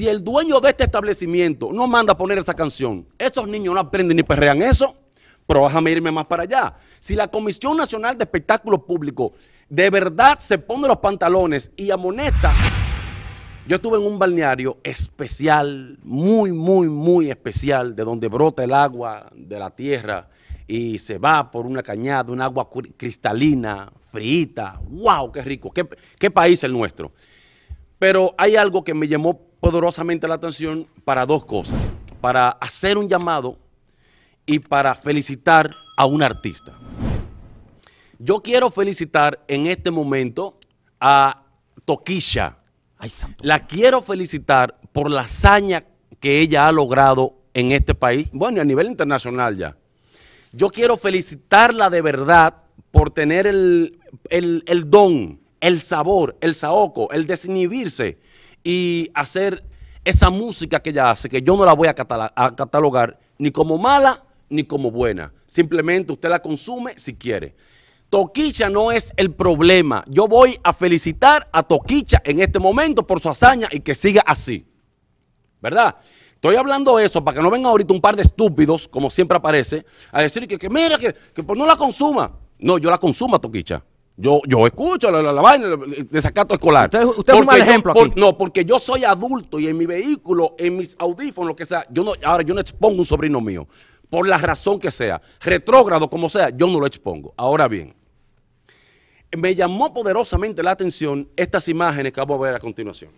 Si el dueño de este establecimiento no manda a poner esa canción, esos niños no aprenden ni perrean eso. Pero déjame irme más para allá. Si la Comisión Nacional de Espectáculos Públicos de verdad se pone los pantalones y amonesta, yo estuve en un balneario especial, muy, muy, muy especial, de donde brota el agua de la tierra y se va por una cañada, un agua cristalina, frita. ¡Wow! ¡Qué rico! qué, qué país el nuestro! Pero hay algo que me llamó poderosamente la atención para dos cosas, para hacer un llamado y para felicitar a un artista. Yo quiero felicitar en este momento a Toquisha. La quiero felicitar por la hazaña que ella ha logrado en este país, bueno, y a nivel internacional ya. Yo quiero felicitarla de verdad por tener el, el don, el sabor, el saoco, el desinhibirse y hacer esa música que ella hace, que yo no la voy a, catalogar ni como mala ni como buena. Simplemente usted la consume si quiere. Toquicha no es el problema. Yo voy a felicitar a Toquicha en este momento por su hazaña y que siga así. ¿Verdad? Estoy hablando eso para que no vengan ahorita un par de estúpidos, como siempre aparece, a decir que, mira, que, que pues no la consuma. No, yo la consumo a Toquicha. Yo, escucho la, vaina de sacato escolar. Usted, es un mal ejemplo. no, porque yo soy adulto y en mi vehículo, en mis audífonos, lo que sea, yo no, ahora yo no expongo un sobrino mío. Por la razón que sea, retrógrado como sea, yo no lo expongo. Ahora bien, me llamó poderosamente la atención estas imágenes que vamos a ver a continuación.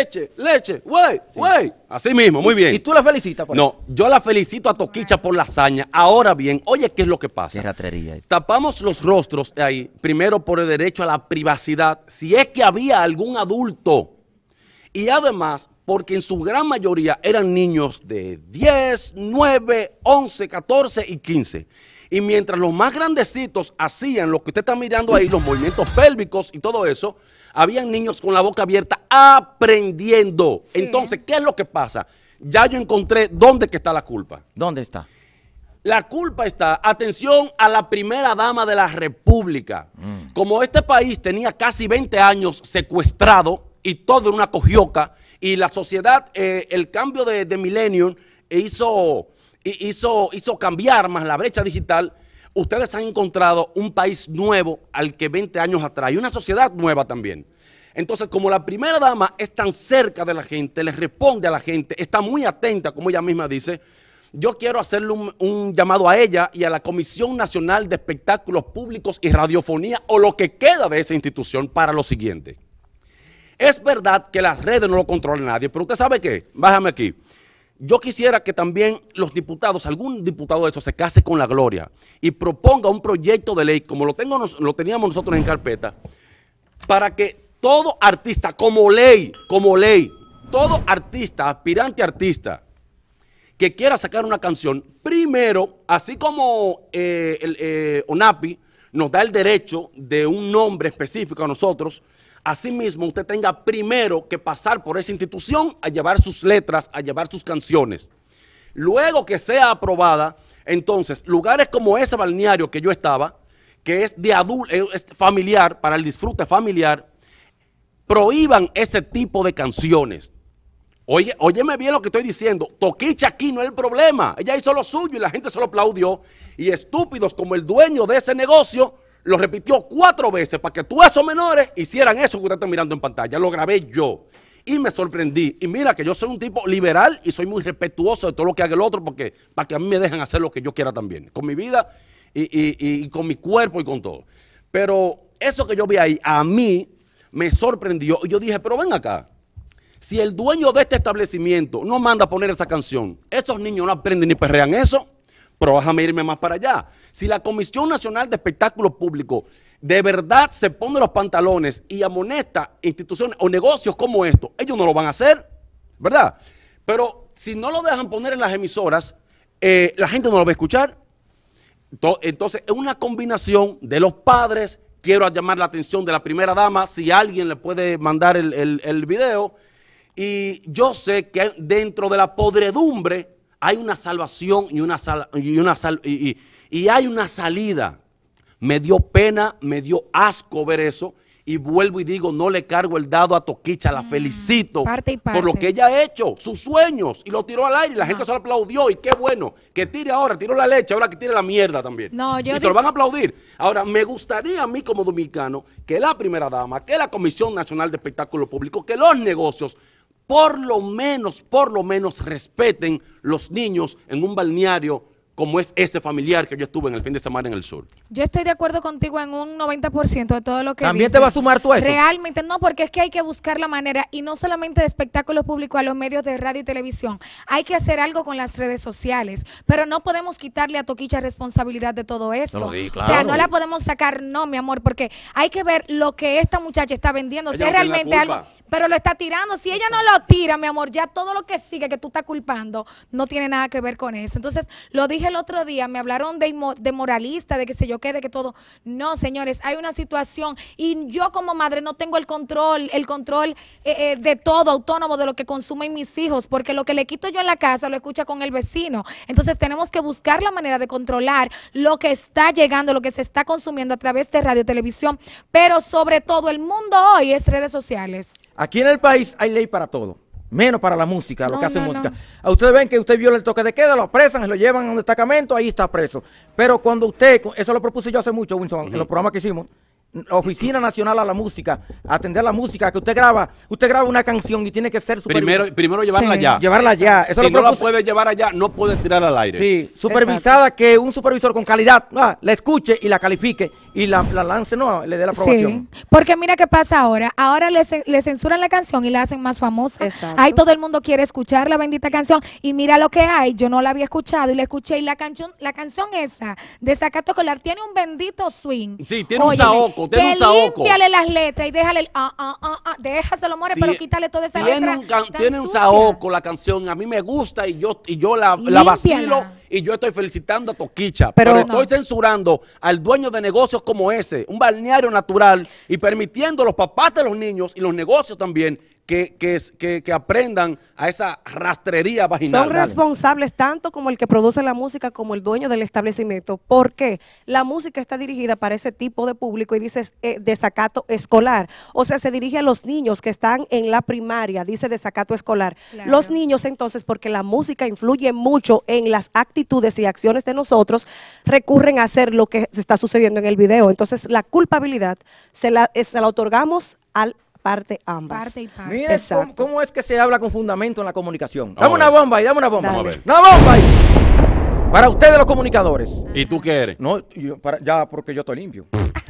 leche, leche, güey, güey. Así mismo, muy bien. ¿Y tú la felicitas por No, yo la felicito a Toquicha por la hazaña. Ahora bien, oye, ¿qué es lo que pasa? Qué Tapamos los rostros ahí, primero por el derecho a la privacidad, si es que había algún adulto. Y además, porque en su gran mayoría eran niños de 10, 9, 11, 14 y 15. Y mientras los más grandecitos hacían lo que usted está mirando ahí, los movimientos pélvicos y todo eso, habían niños con la boca abierta aprendiendo. Entonces, ¿qué es lo que pasa? Ya yo encontré dónde que está la culpa. ¿Dónde está? La culpa está, atención a la primera dama de la República. Mm. Como este país tenía casi 20 años secuestrado y todo en una cojioca, y la sociedad, eh, el cambio de, de milenio hizo hizo, hizo cambiar más la brecha digital, ustedes han encontrado un país nuevo al que 20 años atrás y una sociedad nueva también. Entonces, como la primera dama es tan cerca de la gente, le responde a la gente, está muy atenta, como ella misma dice, yo quiero hacerle un, llamado a ella y a la Comisión Nacional de Espectáculos Públicos y Radiofonía o lo que queda de esa institución para lo siguiente. Es verdad que las redes no lo controla nadie, pero usted sabe qué, bájame aquí. Yo quisiera que también los diputados, algún diputado de esos, se case con la gloria y proponga un proyecto de ley, como lo, teníamos nosotros en carpeta, para que todo artista, como ley, como ley, todo artista, aspirante artista, que quiera sacar una canción, primero, así como eh, el, eh, ONAPI nos da el derecho de un nombre específico a nosotros, Asimismo, usted tenga primero que pasar por esa institución a llevar sus letras, a llevar sus canciones. Luego que sea aprobada, entonces, lugares como ese balneario que yo estaba, que es de adulto, eh, familiar, para el disfrute familiar, prohíban ese tipo de canciones. Oye, óyeme bien lo que estoy diciendo. Toquicha aquí no es el problema. Ella hizo lo suyo y la gente se lo aplaudió. Y estúpidos como el dueño de ese negocio lo repitió cuatro veces para que tú esos menores hicieran eso que usted está mirando en pantalla. Lo grabé yo y me sorprendí. Y mira que yo soy un tipo liberal y soy muy respetuoso de todo lo que haga el otro porque para que a mí me dejan hacer lo que yo quiera también, con mi vida y, con mi cuerpo y con todo. Pero eso que yo vi ahí a mí me sorprendió y yo dije, pero ven acá. Si el dueño de este establecimiento no manda a poner esa canción, esos niños no aprenden ni perrean eso. Pero déjame irme más para allá. Si la Comisión Nacional de Espectáculos Públicos de verdad se pone los pantalones y amonesta instituciones o negocios como esto, ellos no lo van a hacer, ¿verdad? Pero si no lo dejan poner en las emisoras, eh, la gente no lo va a escuchar. Entonces, es una combinación de los padres. Quiero llamar la atención de la primera dama, si alguien le puede mandar el, el, el video. Y yo sé que dentro de la podredumbre hay una salvación y una, sal, y, una sal, y, hay una salida. Me dio pena, me dio asco ver eso y vuelvo y digo, no le cargo el dado a Toquicha, la mm, felicito por lo que ella ha hecho, sus sueños, y lo tiró al aire y la gente se lo aplaudió y qué bueno, que tire ahora, tiró la leche, ahora que tire la mierda también. y se lo van a aplaudir. Ahora, me gustaría a mí como dominicano que la primera dama, que la Comisión Nacional de Espectáculo Público, que los negocios por lo menos, por lo menos respeten los niños en un balneario como es ese familiar que yo estuve en el fin de semana en el sur. Yo estoy de acuerdo contigo en un 90% de todo lo que También te va a sumar tú a eso. Realmente no, porque es que hay que buscar la manera y no solamente de espectáculos públicos a los medios de radio y televisión. Hay que hacer algo con las redes sociales, pero no podemos quitarle a Toquicha responsabilidad de todo esto. No, O sea, no la podemos sacar, no, mi amor, porque hay que ver lo que esta muchacha está vendiendo, si realmente algo, pero lo está tirando. Si ella no lo tira, mi amor, ya todo lo que sigue que tú estás culpando no tiene nada que ver con eso. Entonces, lo dije el otro día me hablaron de, moralista, de que se yo qué, de que todo. No, señores, hay una situación y yo como madre no tengo el control, el control eh, eh, de todo autónomo, de lo que consumen mis hijos, porque lo que le quito yo en la casa lo escucha con el vecino. Entonces tenemos que buscar la manera de controlar lo que está llegando, lo que se está consumiendo a través de radio, televisión, pero sobre todo el mundo hoy es redes sociales. Aquí en el país hay ley para todo menos para la música, lo que hace música. Ustedes ven que usted viola el toque de queda, lo apresan, lo llevan a un destacamento, ahí está preso. Pero cuando usted, eso lo propuse yo hace mucho, Winston, en los programas que hicimos, Oficina Nacional a la Música, atender la música, que usted graba, usted graba una canción y tiene que ser primero primero llevarla allá. Llevarla allá. si no la puede llevar allá, no puede tirar al aire. Sí, supervisada que un supervisor con calidad ah, la escuche y la califique y la, lance, no, le dé la aprobación. Porque mira qué pasa ahora, ahora le, le, censuran la canción y la hacen más famosa. Exacto. Ahí todo el mundo quiere escuchar la bendita canción y mira lo que hay, yo no la había escuchado y la escuché y la canción la canción esa de Sacato Colar tiene un bendito swing. Sí, tiene un saoco saoco, un saoco. Límpiale las letras y déjale ah, ah, ah, ah, Déjaselo, more, pero quítale toda esa letra. tiene un saoco la canción, a mí me gusta y yo, y yo la, la vacilo y yo estoy felicitando a Toquicha, pero, estoy censurando al dueño de negocios como ese, un balneario natural, y permitiendo a los papás de los niños y los negocios también que, que, que, aprendan a esa rastrería vaginal. Son responsables tanto como el que produce la música como el dueño del establecimiento. ¿Por qué? La música está dirigida para ese tipo de público y dice eh, desacato escolar. O sea, se dirige a los niños que están en la primaria, dice desacato escolar. Los niños entonces, porque la música influye mucho en las actividades actitudes y acciones de nosotros recurren a hacer lo que se está sucediendo en el video. Entonces, la culpabilidad se la, eh, otorgamos al parte ambas. cómo, es que se habla con fundamento en la comunicación. Ah, dame una bomba y dame una bomba. Una bomba Para ustedes los comunicadores. ¿Y tú qué eres? No, ya porque yo estoy limpio.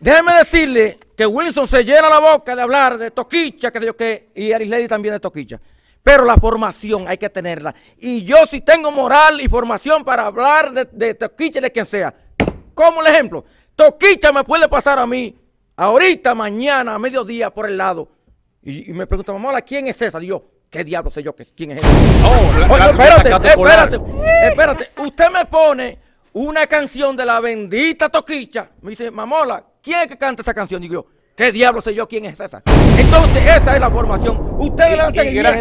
Déjeme decirle que Wilson se llena la boca de hablar de toquicha, que yo que, y Lady también de toquicha. Pero la formación hay que tenerla. Y yo si tengo moral y formación para hablar de, Toquicha y de quien sea. Como el ejemplo, Toquicha me puede pasar a mí ahorita, mañana, a mediodía, por el lado. Y, me pregunta, mamola, ¿quién es esa? Y ¿qué diablo sé yo que, quién es esa? Oh, espérate, espérate, espérate. Usted me pone una canción de la bendita Toquicha. Me dice, mamola, ¿quién es que canta esa canción? Y yo, ¿Qué diablo sé yo quién es esa? Entonces, esa es la formación. Ustedes la han y gran,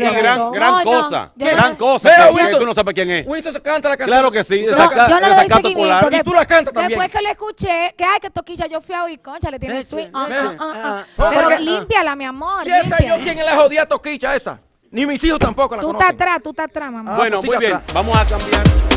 cosa. gran cosa. Pero Wilson, tú no sabes quién es. Wilson se canta la canción. Claro que sí. Esa, yo no esa canto Y tú la cantas también. Después que le escuché, que hay que toquilla, yo fui a hoy, concha, le tiene el tweet. Ah, ah, ah, Pero limpiala mi amor. ¿Quién sé yo quién es la jodida toquilla esa? Ni mis hijos tampoco tú Tú estás atrás, tú estás atrás, mamá. Bueno, muy bien. Vamos a cambiar.